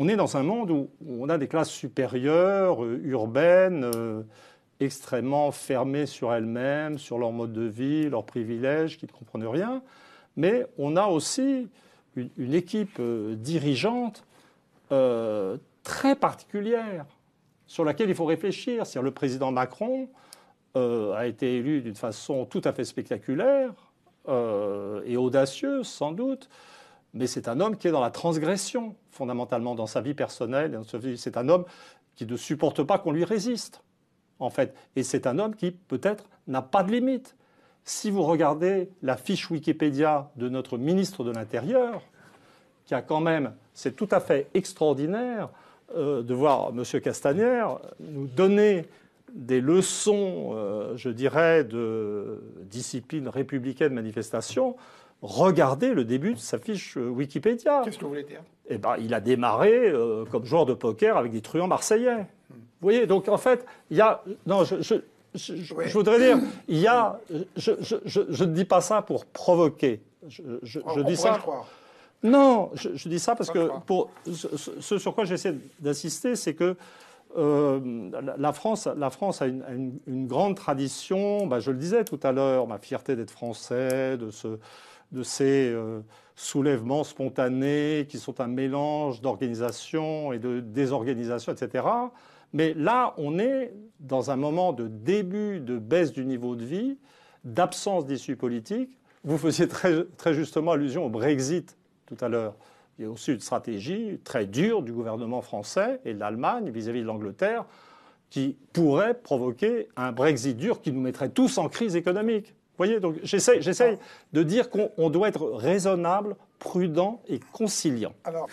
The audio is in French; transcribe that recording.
On est dans un monde où, on a des classes supérieures, euh, urbaines, euh, extrêmement fermées sur elles-mêmes, sur leur mode de vie, leurs privilèges, qui ne comprennent rien. Mais on a aussi une, équipe euh, dirigeante très particulière, sur laquelle il faut réfléchir. cest le président Macron a été élu d'une façon tout à fait spectaculaire et audacieuse, sans doute mais c'est un homme qui est dans la transgression, fondamentalement, dans sa vie personnelle. C'est un homme qui ne supporte pas qu'on lui résiste, en fait. Et c'est un homme qui, peut-être, n'a pas de limite. Si vous regardez la fiche Wikipédia de notre ministre de l'Intérieur, qui a quand même, c'est tout à fait extraordinaire euh, de voir M. Castagnère nous donner des leçons, euh, je dirais, de discipline républicaine de manifestation Regardez le début de sa fiche euh, Wikipédia. Qu'est-ce que vous voulez dire Eh ben, il a démarré euh, comme joueur de poker avec des truands marseillais. Vous voyez, donc en fait, il y a. Non, je, voudrais dire, il y a. Je, ne dis pas ça pour provoquer. Je, on, dis ça. Non, je, dis ça parce que pour ce, sur quoi j'essaie d'insister, c'est que euh, la, France, la France a une, grande tradition. Bah, je le disais tout à l'heure, ma fierté d'être français, de ce, de ces euh, soulèvements spontanés qui sont un mélange d'organisation et de désorganisation, etc. Mais là, on est dans un moment de début de baisse du niveau de vie, d'absence d'issue politique. Vous faisiez très justement allusion au Brexit tout à l'heure. Il y a aussi une stratégie très dure du gouvernement français et de l'Allemagne vis-à-vis de l'Angleterre qui pourrait provoquer un Brexit dur qui nous mettrait tous en crise économique voyez, donc j'essaye, de dire qu'on doit être raisonnable, prudent et conciliant. Alors,